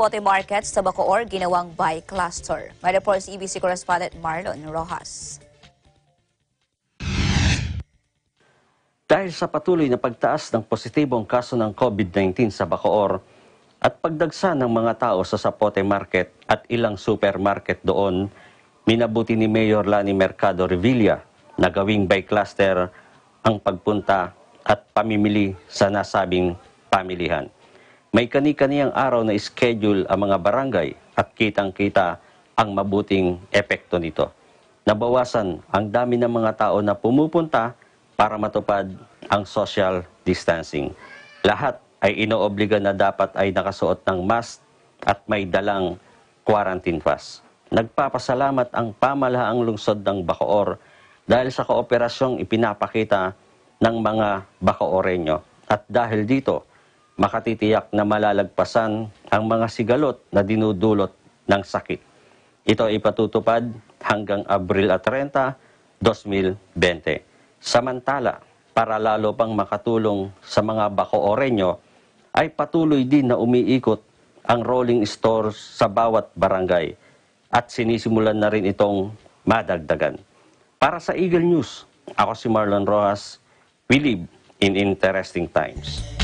Pote Market sa Bacoor ginawang by cluster. May report si EBC correspondent Marlon Rojas. Dahil sa patuloy na pagtaas ng positibong kaso ng COVID-19 sa Bacoor at pagdagsa ng mga tao sa Sapote Market at ilang supermarket doon, minabuti ni Mayor Lani Mercado Revilla na gawing by cluster ang pagpunta at pamimili sa nasabing pamilihan. May kani-kaniyang araw na schedule ang mga barangay at kitang-kita ang mabuting epekto nito. Nabawasan ang dami ng mga tao na pumupunta para matupad ang social distancing. Lahat ay inoobliga na dapat ay nakasuot ng mask at may dalang quarantine pass. Nagpapasalamat ang pamalahaang lungsod ng Bacoor dahil sa kooperasyong ipinapakita ng mga Bacoorenyo. At dahil dito, makatitiyak na malalagpasan ang mga sigalot na dinudulot ng sakit. Ito ay ipatutupad hanggang Abril 30, 2020. Samantala, para lalo pang makatulong sa mga bako-orenyo, ay patuloy din na umiikot ang rolling stores sa bawat barangay at sinisimulan na rin itong madagdagan. Para sa Eagle News, ako si Marlon Rojas. We live in interesting times.